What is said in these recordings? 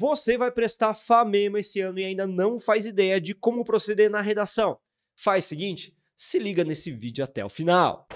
Você vai prestar FAMEMA esse ano e ainda não faz ideia de como proceder na redação. Faz o seguinte, se liga nesse vídeo até o final.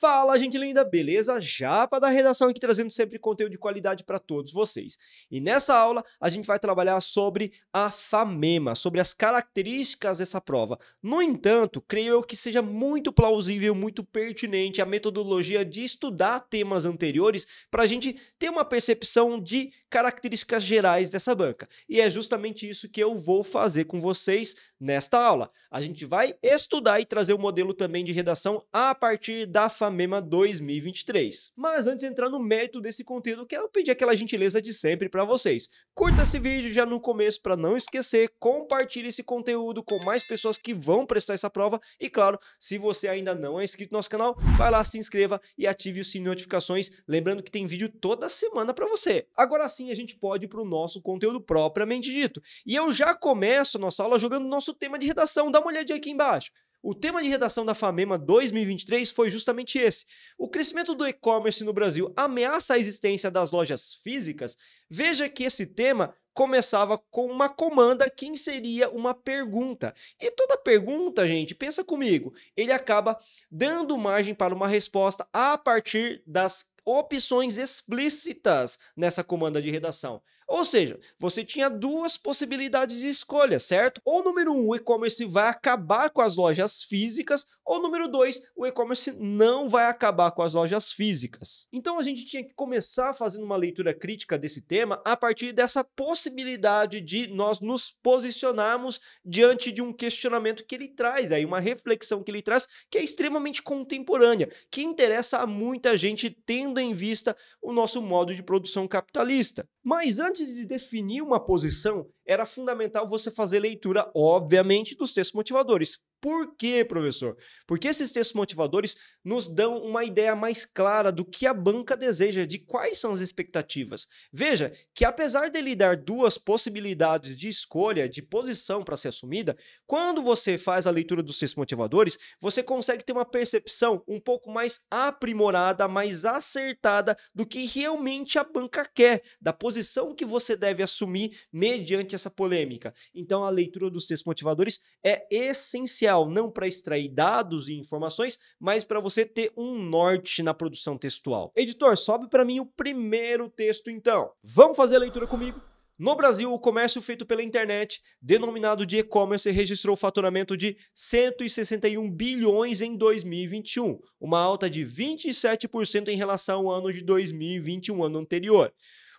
Fala, gente linda, beleza? Japa da redação aqui trazendo sempre conteúdo de qualidade para todos vocês. E nessa aula a gente vai trabalhar sobre a FAMEMA, sobre as características dessa prova. No entanto, creio eu que seja muito plausível, muito pertinente a metodologia de estudar temas anteriores para a gente ter uma percepção de características gerais dessa banca. E é justamente isso que eu vou fazer com vocês nesta aula. A gente vai estudar e trazer o um modelo também de redação a partir da FAMEMA MEMA 2023. Mas antes de entrar no mérito desse conteúdo, quero pedir aquela gentileza de sempre para vocês. Curta esse vídeo já no começo para não esquecer, compartilhe esse conteúdo com mais pessoas que vão prestar essa prova e claro, se você ainda não é inscrito no nosso canal, vai lá, se inscreva e ative o sininho de notificações, lembrando que tem vídeo toda semana para você. Agora sim, a gente pode ir para o nosso conteúdo propriamente dito. E eu já começo a nossa aula jogando nosso tema de redação, dá uma olhadinha aqui embaixo. O tema de redação da FAMEMA 2023 foi justamente esse. O crescimento do e-commerce no Brasil ameaça a existência das lojas físicas? Veja que esse tema começava com uma comanda que inseria uma pergunta. E toda pergunta, gente, pensa comigo, ele acaba dando margem para uma resposta a partir das opções explícitas nessa comanda de redação. Ou seja, você tinha duas possibilidades de escolha, certo? Ou número um, o e-commerce vai acabar com as lojas físicas, ou número dois, o e-commerce não vai acabar com as lojas físicas. Então a gente tinha que começar fazendo uma leitura crítica desse tema a partir dessa possibilidade de nós nos posicionarmos diante de um questionamento que ele traz, aí uma reflexão que ele traz que é extremamente contemporânea, que interessa a muita gente tendo em vista o nosso modo de produção capitalista. Mas antes de definir uma posição, era fundamental você fazer leitura, obviamente, dos textos motivadores. Por quê, professor? Porque esses textos motivadores nos dão uma ideia mais clara do que a banca deseja, de quais são as expectativas. Veja que, apesar de lhe dar duas possibilidades de escolha, de posição para ser assumida, quando você faz a leitura dos textos motivadores, você consegue ter uma percepção um pouco mais aprimorada, mais acertada do que realmente a banca quer, da posição que você deve assumir mediante essa polêmica. Então, a leitura dos textos motivadores é essencial não para extrair dados e informações, mas para você ter um norte na produção textual. Editor, sobe para mim o primeiro texto então. Vamos fazer a leitura comigo? No Brasil, o comércio feito pela internet, denominado de e-commerce, registrou faturamento de 161 bilhões em 2021, uma alta de 27% em relação ao ano de 2021, ano anterior.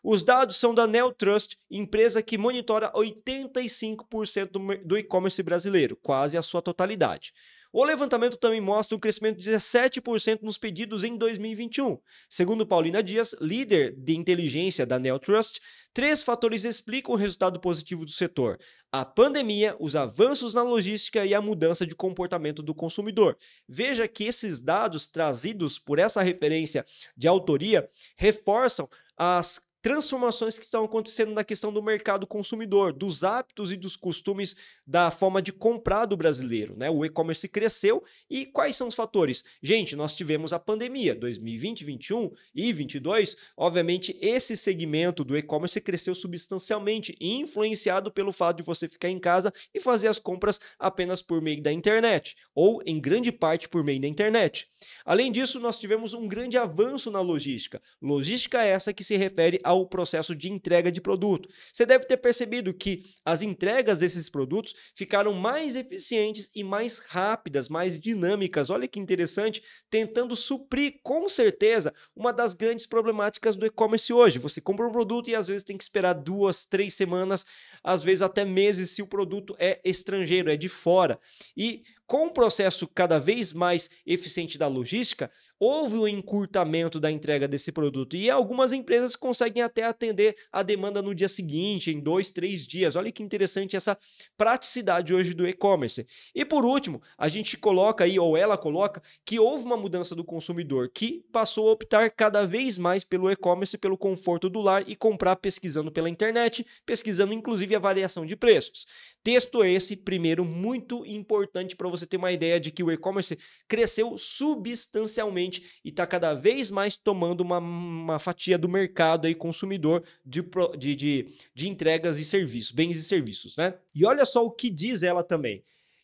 Os dados são da Neo Trust, empresa que monitora 85% do e-commerce brasileiro, quase a sua totalidade. O levantamento também mostra um crescimento de 17% nos pedidos em 2021. Segundo Paulina Dias, líder de inteligência da Neltrust, três fatores explicam o resultado positivo do setor: a pandemia, os avanços na logística e a mudança de comportamento do consumidor. Veja que esses dados trazidos por essa referência de autoria reforçam as transformações que estão acontecendo na questão do mercado consumidor, dos hábitos e dos costumes da forma de comprar do brasileiro, né? O e-commerce cresceu e quais são os fatores? Gente, nós tivemos a pandemia 2020, 21 e 22, obviamente esse segmento do e-commerce cresceu substancialmente, influenciado pelo fato de você ficar em casa e fazer as compras apenas por meio da internet ou em grande parte por meio da internet. Além disso, nós tivemos um grande avanço na logística. Logística é essa que se refere a ao processo de entrega de produto. Você deve ter percebido que as entregas desses produtos ficaram mais eficientes e mais rápidas, mais dinâmicas. Olha que interessante, tentando suprir com certeza uma das grandes problemáticas do e-commerce hoje. Você compra um produto e às vezes tem que esperar duas, três semanas às vezes até meses se o produto é estrangeiro, é de fora. E com o processo cada vez mais eficiente da logística, houve um encurtamento da entrega desse produto e algumas empresas conseguem até atender a demanda no dia seguinte, em dois, três dias. Olha que interessante essa praticidade hoje do e-commerce. E por último, a gente coloca aí, ou ela coloca, que houve uma mudança do consumidor que passou a optar cada vez mais pelo e-commerce, pelo conforto do lar e comprar pesquisando pela internet, pesquisando inclusive teve a variação de preços. Texto esse, primeiro, muito importante para você ter uma ideia de que o e-commerce cresceu substancialmente e está cada vez mais tomando uma, uma fatia do mercado aí, consumidor de, de, de, de entregas e serviços, bens e serviços, né? E olha só o que diz ela também.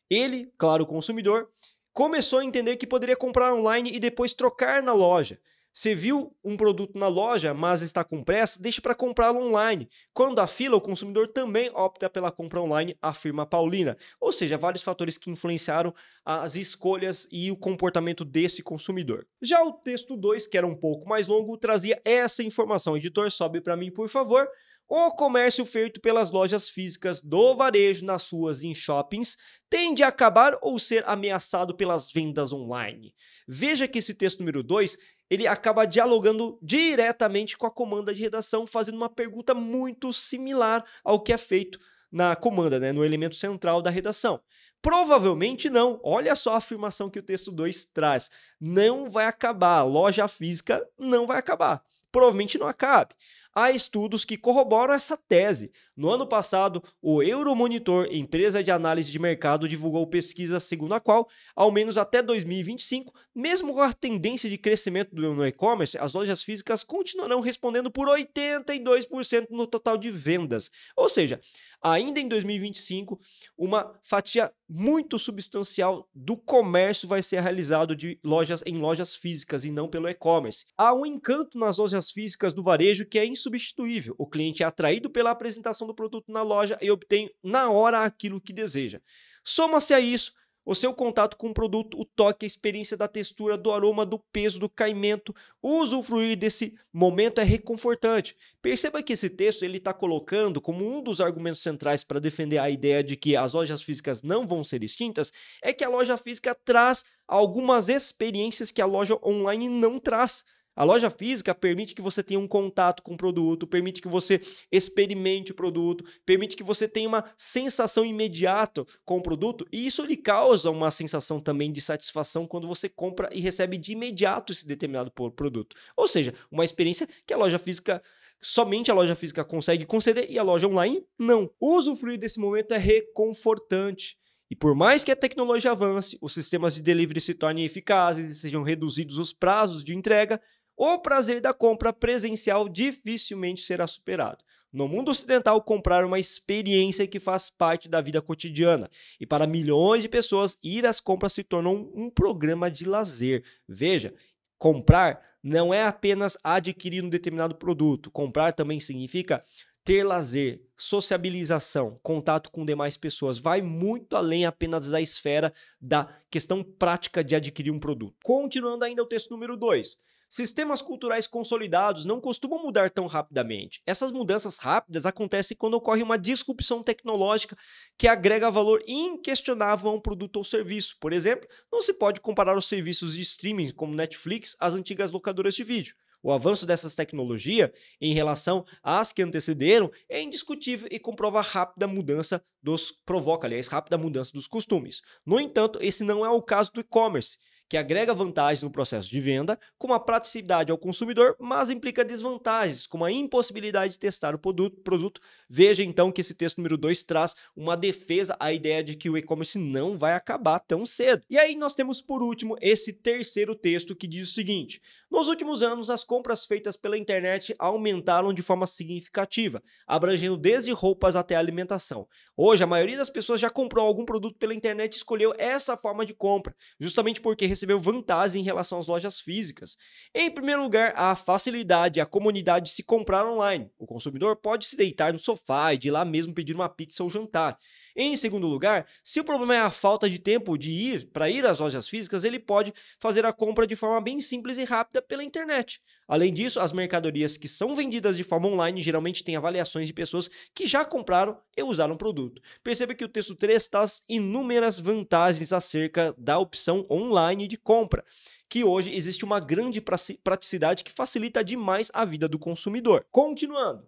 Ele, claro, o consumidor, começou a entender que poderia comprar online e depois trocar na loja. Você viu um produto na loja, mas está com pressa, deixe para comprá-lo online. Quando há fila, o consumidor também opta pela compra online, afirma Paulina. Ou seja, vários fatores que influenciaram as escolhas e o comportamento desse consumidor. Já o texto 2, que era um pouco mais longo, trazia essa informação. Editor, sobe para mim, por favor. O comércio feito pelas lojas físicas do varejo nas suas em shoppings tende a acabar ou ser ameaçado pelas vendas online. Veja que esse texto número 2 ele acaba dialogando diretamente com a comanda de redação, fazendo uma pergunta muito similar ao que é feito na comanda, né, no elemento central da redação. Provavelmente não. Olha só a afirmação que o texto 2 traz. Não vai acabar. A loja física não vai acabar. Provavelmente não acabe. Há estudos que corroboram essa tese. No ano passado, o Euromonitor, empresa de análise de mercado, divulgou pesquisa segundo a qual, ao menos até 2025, mesmo com a tendência de crescimento do e-commerce, as lojas físicas continuarão respondendo por 82% no total de vendas. Ou seja, ainda em 2025, uma fatia muito substancial do comércio vai ser realizado de lojas em lojas físicas e não pelo e-commerce. Há um encanto nas lojas físicas do varejo que é insubstituível. O cliente é atraído pela apresentação do produto na loja e obtém na hora aquilo que deseja. Soma-se a isso o seu contato com o produto, o toque, a experiência da textura, do aroma, do peso, do caimento. Usufruir desse momento é reconfortante. Perceba que esse texto ele está colocando como um dos argumentos centrais para defender a ideia de que as lojas físicas não vão ser extintas, é que a loja física traz algumas experiências que a loja online não traz. A loja física permite que você tenha um contato com o produto, permite que você experimente o produto, permite que você tenha uma sensação imediata com o produto, e isso lhe causa uma sensação também de satisfação quando você compra e recebe de imediato esse determinado produto. Ou seja, uma experiência que a loja física somente a loja física consegue conceder e a loja online não. O usufruir desse momento é reconfortante. E por mais que a tecnologia avance, os sistemas de delivery se tornem eficazes e sejam reduzidos os prazos de entrega, o prazer da compra presencial dificilmente será superado. No mundo ocidental, comprar é uma experiência que faz parte da vida cotidiana. E para milhões de pessoas, ir às compras se tornou um programa de lazer. Veja, comprar não é apenas adquirir um determinado produto. Comprar também significa ter lazer, sociabilização, contato com demais pessoas, vai muito além apenas da esfera da questão prática de adquirir um produto. Continuando ainda o texto número 2. Sistemas culturais consolidados não costumam mudar tão rapidamente. Essas mudanças rápidas acontecem quando ocorre uma disrupção tecnológica que agrega valor inquestionável a um produto ou serviço. Por exemplo, não se pode comparar os serviços de streaming como Netflix às antigas locadoras de vídeo. O avanço dessas tecnologias em relação às que antecederam é indiscutível e comprova a rápida mudança dos provoca, aliás, rápida mudança dos costumes. No entanto, esse não é o caso do e-commerce que agrega vantagens no processo de venda, com uma praticidade ao consumidor, mas implica desvantagens, como a impossibilidade de testar o produto. produto. Veja então que esse texto número 2 traz uma defesa à ideia de que o e-commerce não vai acabar tão cedo. E aí nós temos por último esse terceiro texto que diz o seguinte: Nos últimos anos, as compras feitas pela internet aumentaram de forma significativa, abrangendo desde roupas até alimentação. Hoje, a maioria das pessoas já comprou algum produto pela internet e escolheu essa forma de compra, justamente porque recebeu vantagem em relação às lojas físicas. Em primeiro lugar, a facilidade e a comunidade de se comprar online. O consumidor pode se deitar no sofá e de lá mesmo pedir uma pizza ou jantar. Em segundo lugar, se o problema é a falta de tempo de ir para ir às lojas físicas, ele pode fazer a compra de forma bem simples e rápida pela internet. Além disso, as mercadorias que são vendidas de forma online geralmente têm avaliações de pessoas que já compraram e usaram o produto. Perceba que o texto 3 traz inúmeras vantagens acerca da opção online de compra que hoje existe uma grande praticidade que facilita demais a vida do consumidor. Continuando.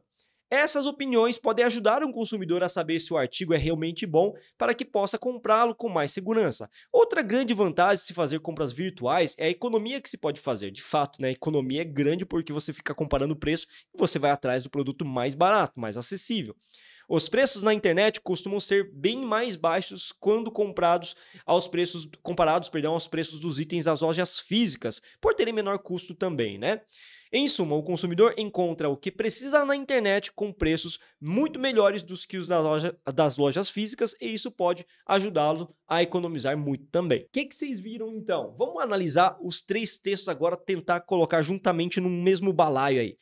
Essas opiniões podem ajudar um consumidor a saber se o artigo é realmente bom para que possa comprá-lo com mais segurança. Outra grande vantagem de se fazer compras virtuais é a economia que se pode fazer. De fato, né? a economia é grande porque você fica comparando o preço e você vai atrás do produto mais barato, mais acessível. Os preços na internet costumam ser bem mais baixos quando comprados aos preços comparados, perdão, aos preços dos itens das lojas físicas, por terem menor custo também, né? Em suma, o consumidor encontra o que precisa na internet com preços muito melhores dos que os das, loja, das lojas físicas e isso pode ajudá-lo a economizar muito também. O que, que vocês viram então? Vamos analisar os três textos agora, tentar colocar juntamente no mesmo balaio aí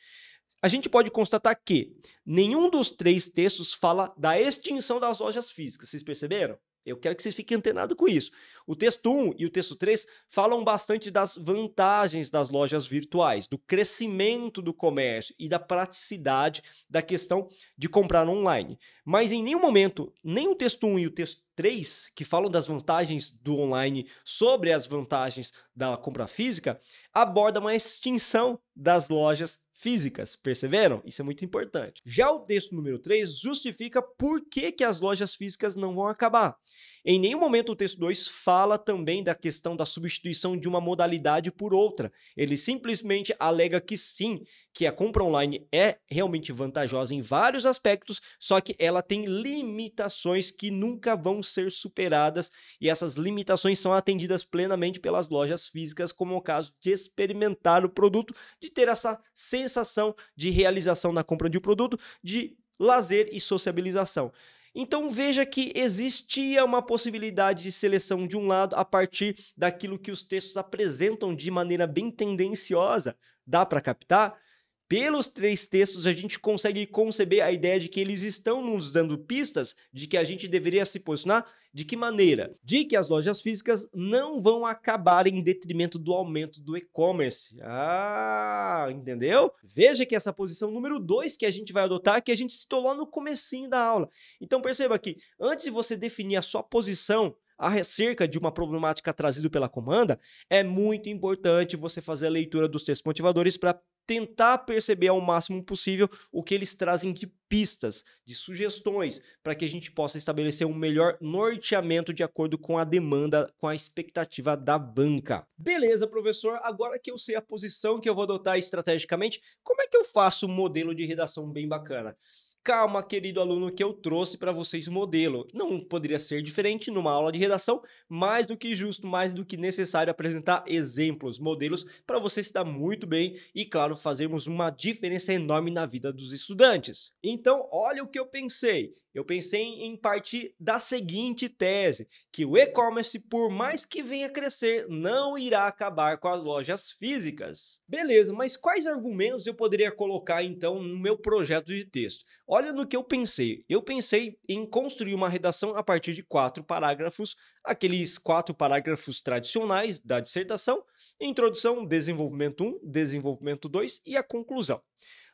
a gente pode constatar que nenhum dos três textos fala da extinção das lojas físicas, vocês perceberam? Eu quero que vocês fiquem antenados com isso. O texto 1 e o texto 3 falam bastante das vantagens das lojas virtuais, do crescimento do comércio e da praticidade da questão de comprar online. Mas em nenhum momento, nem o texto 1 e o texto 3, que falam das vantagens do online sobre as vantagens da compra física aborda uma extinção das lojas físicas, perceberam? Isso é muito importante. Já o texto número 3 justifica por que, que as lojas físicas não vão acabar. Em nenhum momento o texto 2 fala também da questão da substituição de uma modalidade por outra. Ele simplesmente alega que sim, que a compra online é realmente vantajosa em vários aspectos, só que ela tem limitações que nunca vão ser superadas e essas limitações são atendidas plenamente pelas lojas físicas, como é o caso de experimentar o produto, de ter essa sensação de realização na compra de um produto, de lazer e sociabilização. Então veja que existia uma possibilidade de seleção de um lado a partir daquilo que os textos apresentam de maneira bem tendenciosa. Dá para captar? Pelos três textos, a gente consegue conceber a ideia de que eles estão nos dando pistas de que a gente deveria se posicionar de que maneira? De que as lojas físicas não vão acabar em detrimento do aumento do e-commerce. Ah, entendeu? Veja que essa posição número 2 que a gente vai adotar, que a gente citou lá no comecinho da aula. Então perceba que antes de você definir a sua posição, acerca de uma problemática trazida pela comanda, é muito importante você fazer a leitura dos textos motivadores para tentar perceber ao máximo possível o que eles trazem de pistas, de sugestões, para que a gente possa estabelecer um melhor norteamento de acordo com a demanda, com a expectativa da banca. Beleza, professor, agora que eu sei a posição que eu vou adotar estrategicamente, como é que eu faço um modelo de redação bem bacana? Calma, querido aluno, que eu trouxe para vocês o modelo. Não poderia ser diferente numa aula de redação, mais do que justo, mais do que necessário apresentar exemplos, modelos para você se dar muito bem e, claro, fazermos uma diferença enorme na vida dos estudantes. Então, olha o que eu pensei. Eu pensei em partir da seguinte tese, que o e-commerce, por mais que venha a crescer, não irá acabar com as lojas físicas. Beleza, mas quais argumentos eu poderia colocar então no meu projeto de texto? Olha no que eu pensei. Eu pensei em construir uma redação a partir de quatro parágrafos, aqueles quatro parágrafos tradicionais da dissertação: introdução, desenvolvimento 1, desenvolvimento 2 e a conclusão.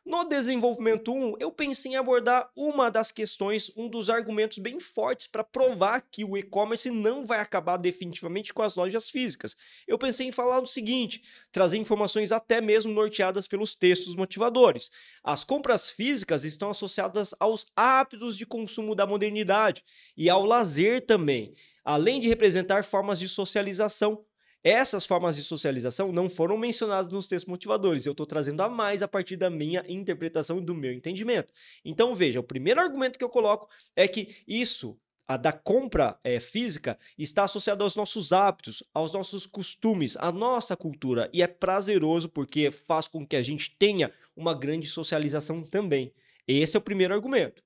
No desenvolvimento 1, eu pensei em abordar uma das questões, um dos argumentos bem fortes para provar que o e-commerce não vai acabar definitivamente com as lojas físicas. Eu pensei em falar o seguinte, trazer informações até mesmo norteadas pelos textos motivadores. As compras físicas estão associadas aos hábitos de consumo da modernidade e ao lazer também, além de representar formas de socialização essas formas de socialização não foram mencionadas nos textos motivadores, eu estou trazendo a mais a partir da minha interpretação e do meu entendimento. Então veja, o primeiro argumento que eu coloco é que isso a da compra é, física está associada aos nossos hábitos, aos nossos costumes, à nossa cultura. E é prazeroso porque faz com que a gente tenha uma grande socialização também. Esse é o primeiro argumento.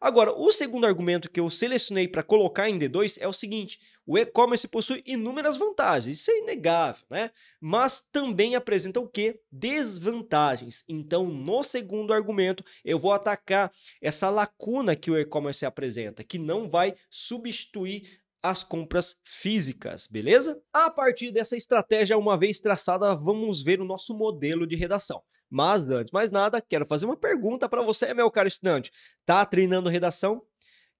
Agora, o segundo argumento que eu selecionei para colocar em D2 é o seguinte: o e-commerce possui inúmeras vantagens, isso é inegável, né? Mas também apresenta o quê? Desvantagens. Então, no segundo argumento, eu vou atacar essa lacuna que o e-commerce apresenta, que não vai substituir as compras físicas, beleza? A partir dessa estratégia, uma vez traçada, vamos ver o nosso modelo de redação. Mas, antes mais nada, quero fazer uma pergunta para você, meu caro estudante. Tá treinando redação?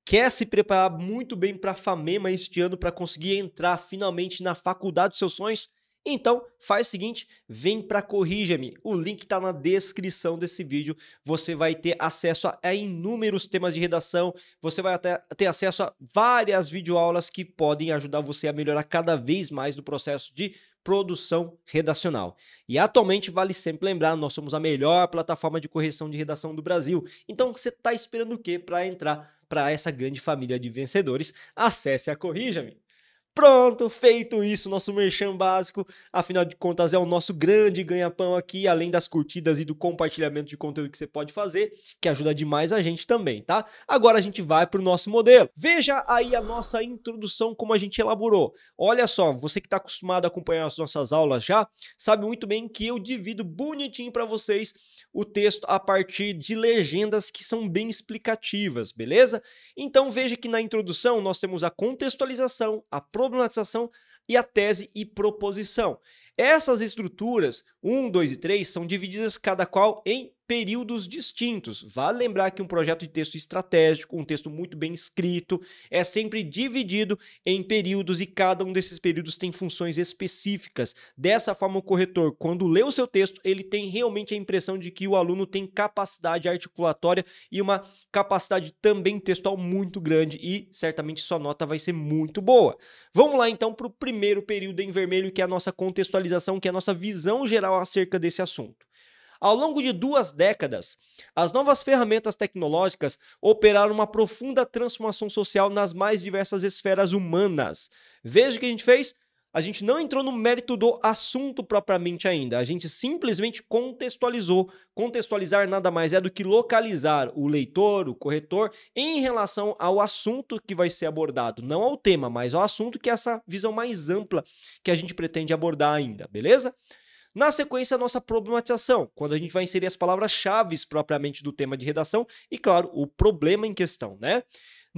Quer se preparar muito bem para a FAMEMA este ano para conseguir entrar finalmente na faculdade dos seus sonhos? Então, faz o seguinte, vem para Corrija-me. O link está na descrição desse vídeo. Você vai ter acesso a inúmeros temas de redação. Você vai até ter acesso a várias videoaulas que podem ajudar você a melhorar cada vez mais no processo de produção redacional. E atualmente, vale sempre lembrar, nós somos a melhor plataforma de correção de redação do Brasil. Então, você está esperando o quê para entrar para essa grande família de vencedores? Acesse a Corrija-me! Pronto, feito isso, nosso merchan básico. Afinal de contas, é o nosso grande ganha-pão aqui, além das curtidas e do compartilhamento de conteúdo que você pode fazer, que ajuda demais a gente também, tá? Agora a gente vai para o nosso modelo. Veja aí a nossa introdução, como a gente elaborou. Olha só, você que está acostumado a acompanhar as nossas aulas já, sabe muito bem que eu divido bonitinho para vocês o texto a partir de legendas que são bem explicativas, beleza? Então veja que na introdução nós temos a contextualização, a problematização e a tese e proposição. Essas estruturas, 1, 2 e 3, são divididas cada qual em períodos distintos. Vale lembrar que um projeto de texto estratégico, um texto muito bem escrito, é sempre dividido em períodos e cada um desses períodos tem funções específicas. Dessa forma, o corretor, quando lê o seu texto, ele tem realmente a impressão de que o aluno tem capacidade articulatória e uma capacidade também textual muito grande e certamente sua nota vai ser muito boa. Vamos lá então para o primeiro período em vermelho, que é a nossa contextualização, que é a nossa visão geral acerca desse assunto. Ao longo de duas décadas, as novas ferramentas tecnológicas operaram uma profunda transformação social nas mais diversas esferas humanas. Veja o que a gente fez. A gente não entrou no mérito do assunto propriamente ainda, a gente simplesmente contextualizou. Contextualizar nada mais é do que localizar o leitor, o corretor, em relação ao assunto que vai ser abordado, não ao tema, mas ao assunto que é essa visão mais ampla que a gente pretende abordar ainda, beleza? Na sequência, a nossa problematização, quando a gente vai inserir as palavras-chave propriamente do tema de redação e, claro, o problema em questão, né?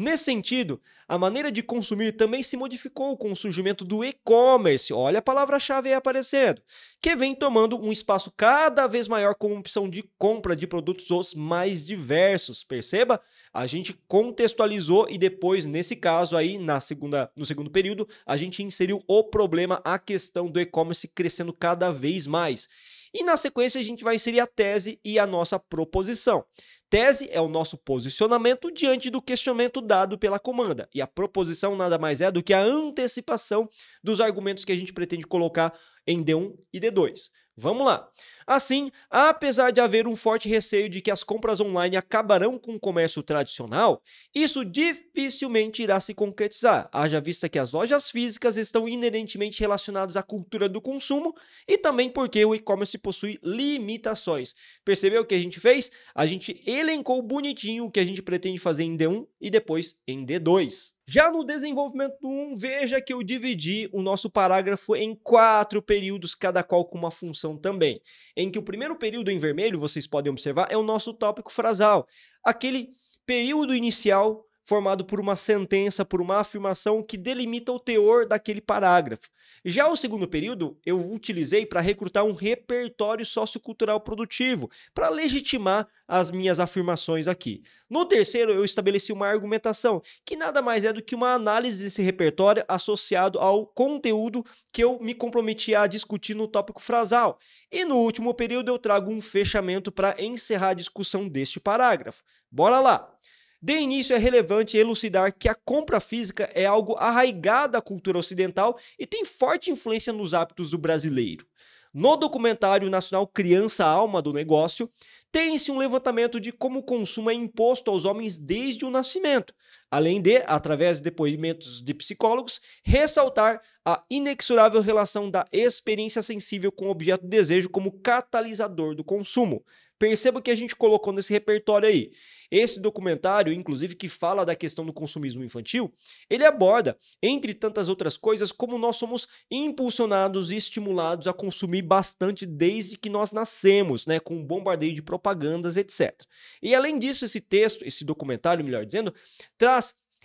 Nesse sentido, a maneira de consumir também se modificou com o surgimento do e-commerce. Olha a palavra-chave aí aparecendo, que vem tomando um espaço cada vez maior como opção de compra de produtos os mais diversos. Perceba? A gente contextualizou e depois, nesse caso aí, na segunda, no segundo período, a gente inseriu o problema, a questão do e-commerce crescendo cada vez mais. E na sequência a gente vai inserir a tese e a nossa proposição. Tese é o nosso posicionamento diante do questionamento dado pela comanda, e a proposição nada mais é do que a antecipação dos argumentos que a gente pretende colocar em D1 e D2. Vamos lá. Assim, apesar de haver um forte receio de que as compras online acabarão com o comércio tradicional, isso dificilmente irá se concretizar, haja vista que as lojas físicas estão inerentemente relacionadas à cultura do consumo e também porque o e-commerce possui limitações. Percebeu o que a gente fez? A gente elencou bonitinho o que a gente pretende fazer em D1 e depois em D2. Já no desenvolvimento 1, veja que eu dividi o nosso parágrafo em quatro períodos, cada qual com uma função também. Em que o primeiro período em vermelho, vocês podem observar, é o nosso tópico frasal. Aquele período inicial formado por uma sentença, por uma afirmação que delimita o teor daquele parágrafo. Já o segundo período eu utilizei para recrutar um repertório sociocultural produtivo, para legitimar as minhas afirmações aqui. No terceiro, eu estabeleci uma argumentação, que nada mais é do que uma análise desse repertório associado ao conteúdo que eu me comprometi a discutir no tópico frasal. E no último período, eu trago um fechamento para encerrar a discussão deste parágrafo. Bora lá! De início, é relevante elucidar que a compra física é algo arraigado à cultura ocidental e tem forte influência nos hábitos do brasileiro. No documentário nacional Criança Alma do Negócio, tem-se um levantamento de como o consumo é imposto aos homens desde o nascimento, além de, através de depoimentos de psicólogos, ressaltar a inexorável relação da experiência sensível com o objeto de desejo como catalisador do consumo. Perceba que a gente colocou nesse repertório aí. Esse documentário, inclusive, que fala da questão do consumismo infantil, ele aborda, entre tantas outras coisas, como nós somos impulsionados e estimulados a consumir bastante desde que nós nascemos, né? Com um bombardeio de propagandas, etc. E além disso, esse texto, esse documentário, melhor dizendo, traz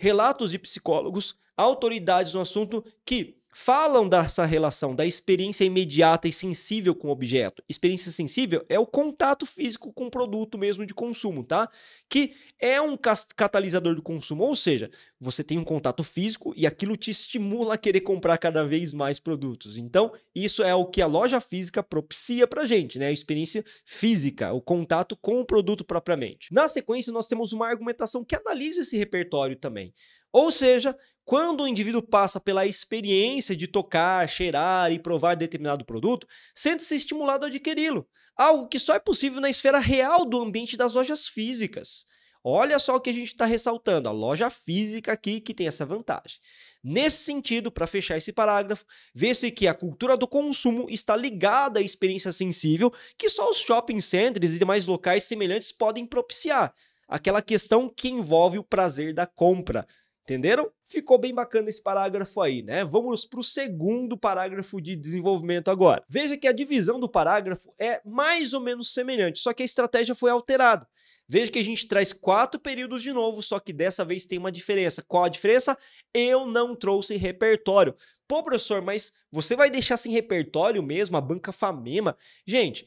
relatos de psicólogos, autoridades no assunto que falam dessa relação da experiência imediata e sensível com o objeto. Experiência sensível é o contato físico com o produto mesmo de consumo, tá? Que é um catalisador do consumo, ou seja, você tem um contato físico e aquilo te estimula a querer comprar cada vez mais produtos. Então, isso é o que a loja física propicia pra gente, né? A experiência física, o contato com o produto propriamente. Na sequência, nós temos uma argumentação que analisa esse repertório também. Ou seja, quando o indivíduo passa pela experiência de tocar, cheirar e provar determinado produto, sente-se estimulado a adquiri-lo, algo que só é possível na esfera real do ambiente das lojas físicas. Olha só o que a gente está ressaltando, a loja física aqui que tem essa vantagem. Nesse sentido, para fechar esse parágrafo, vê-se que a cultura do consumo está ligada à experiência sensível que só os shopping centers e demais locais semelhantes podem propiciar. Aquela questão que envolve o prazer da compra, Entenderam? Ficou bem bacana esse parágrafo aí, né? Vamos para o segundo parágrafo de desenvolvimento agora. Veja que a divisão do parágrafo é mais ou menos semelhante, só que a estratégia foi alterada. Veja que a gente traz quatro períodos de novo, só que dessa vez tem uma diferença. Qual a diferença? Eu não trouxe repertório. Pô, professor, mas você vai deixar sem repertório mesmo a banca Famema? Gente,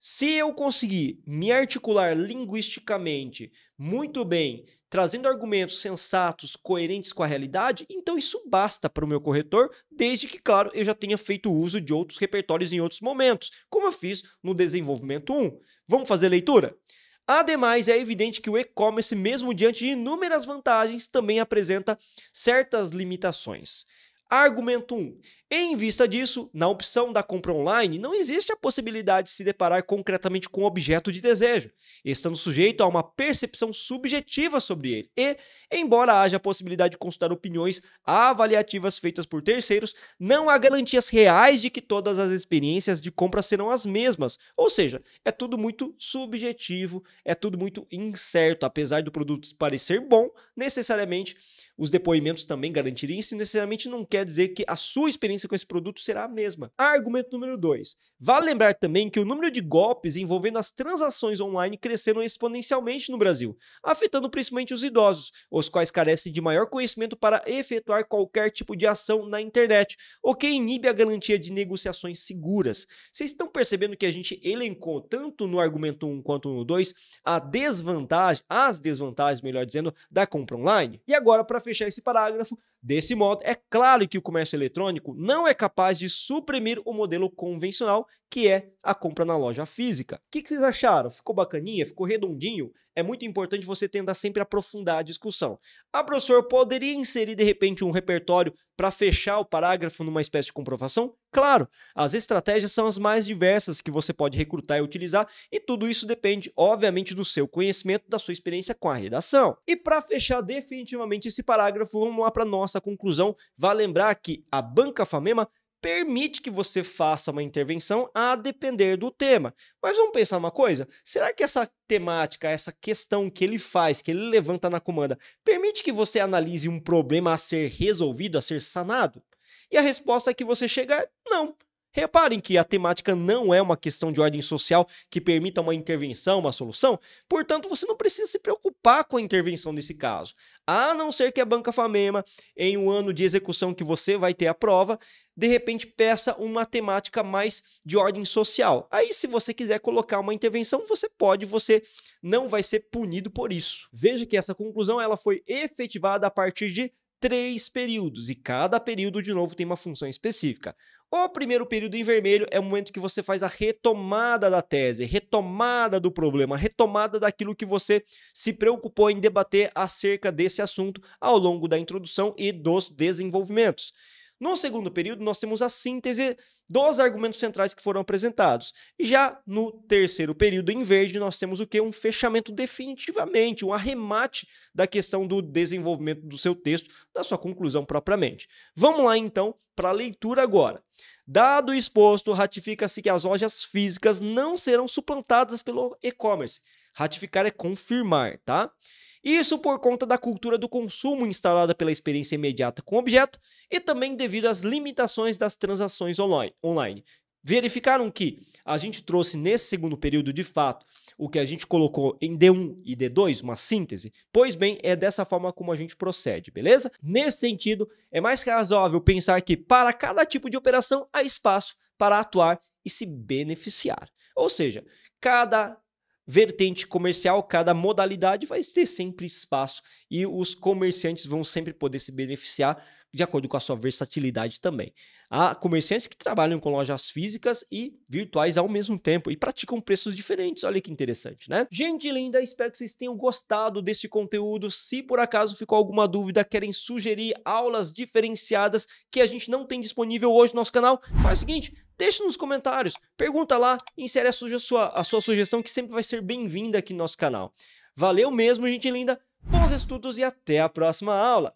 se eu conseguir me articular linguisticamente muito bem, trazendo argumentos sensatos, coerentes com a realidade, então isso basta para o meu corretor, desde que, claro, eu já tenha feito uso de outros repertórios em outros momentos, como eu fiz no desenvolvimento 1. Vamos fazer leitura? Ademais, é evidente que o e-commerce, mesmo diante de inúmeras vantagens, também apresenta certas limitações. Argumento 1. Em vista disso, na opção da compra online, não existe a possibilidade de se deparar concretamente com o objeto de desejo, estando sujeito a uma percepção subjetiva sobre ele. E, embora haja a possibilidade de consultar opiniões avaliativas feitas por terceiros, não há garantias reais de que todas as experiências de compra serão as mesmas. Ou seja, é tudo muito subjetivo, é tudo muito incerto. Apesar do produto parecer bom, necessariamente os depoimentos também garantirem isso, necessariamente não quer dizer que a sua experiência experiência com esse produto será a mesma. Argumento número 2. Vale lembrar também que o número de golpes envolvendo as transações online cresceram exponencialmente no Brasil, afetando principalmente os idosos, os quais carecem de maior conhecimento para efetuar qualquer tipo de ação na internet, o que inibe a garantia de negociações seguras. Vocês estão percebendo que a gente elencou tanto no argumento 1 um quanto no 2 a desvantagem, as desvantagens, melhor dizendo, da compra online? E agora para fechar esse parágrafo, desse modo é claro que o comércio eletrônico não é capaz de suprimir o modelo convencional, que é a compra na loja física. O que, que vocês acharam? Ficou bacaninha? Ficou redondinho? é muito importante você tentar sempre aprofundar a discussão. Ah, professor, poderia inserir de repente um repertório para fechar o parágrafo numa espécie de comprovação? Claro, as estratégias são as mais diversas que você pode recrutar e utilizar, e tudo isso depende, obviamente, do seu conhecimento, da sua experiência com a redação. E para fechar definitivamente esse parágrafo, vamos lá para nossa conclusão. Vá lembrar que a Banca Famema permite que você faça uma intervenção a depender do tema. Mas vamos pensar uma coisa: será que essa temática, essa questão que ele faz, que ele levanta na comanda, permite que você analise um problema a ser resolvido, a ser sanado? E a resposta é que você é não. Reparem que a temática não é uma questão de ordem social que permita uma intervenção, uma solução, portanto, você não precisa se preocupar com a intervenção nesse caso. A não ser que a Banca Famema, em um ano de execução que você vai ter a prova, de repente peça uma temática mais de ordem social. Aí, se você quiser colocar uma intervenção, você pode, você não vai ser punido por isso. Veja que essa conclusão ela foi efetivada a partir de três períodos e cada período de novo tem uma função específica. O primeiro período em vermelho é o momento que você faz a retomada da tese, retomada do problema, retomada daquilo que você se preocupou em debater acerca desse assunto ao longo da introdução e dos desenvolvimentos. No segundo período, nós temos a síntese dos argumentos centrais que foram apresentados. Já no terceiro período, em verde, nós temos o que? Um fechamento definitivamente, um arremate da questão do desenvolvimento do seu texto, da sua conclusão propriamente. Vamos lá então para a leitura agora. Dado exposto, ratifica-se que as lojas físicas não serão suplantadas pelo e-commerce. Ratificar é confirmar, tá? Isso por conta da cultura do consumo instalada pela experiência imediata com o objeto e também devido às limitações das transações online. Verificaram que a gente trouxe nesse segundo período, de fato, o que a gente colocou em D1 e D2, uma síntese? Pois bem, é dessa forma como a gente procede, beleza? Nesse sentido, é mais razoável pensar que para cada tipo de operação há espaço para atuar e se beneficiar. Ou seja, cada vertente comercial, cada modalidade vai ter sempre espaço e os comerciantes vão sempre poder se beneficiar de acordo com a sua versatilidade também. Há comerciantes que trabalham com lojas físicas e virtuais ao mesmo tempo e praticam preços diferentes. Olha que interessante, né? Gente linda, espero que vocês tenham gostado desse conteúdo. Se por acaso ficou alguma dúvida, querem sugerir aulas diferenciadas que a gente não tem disponível hoje no nosso canal, faz o seguinte, deixe nos comentários, pergunta lá, insere a sua, a sua sugestão que sempre vai ser bem-vinda aqui no nosso canal. Valeu mesmo, gente linda, bons estudos e até a próxima aula!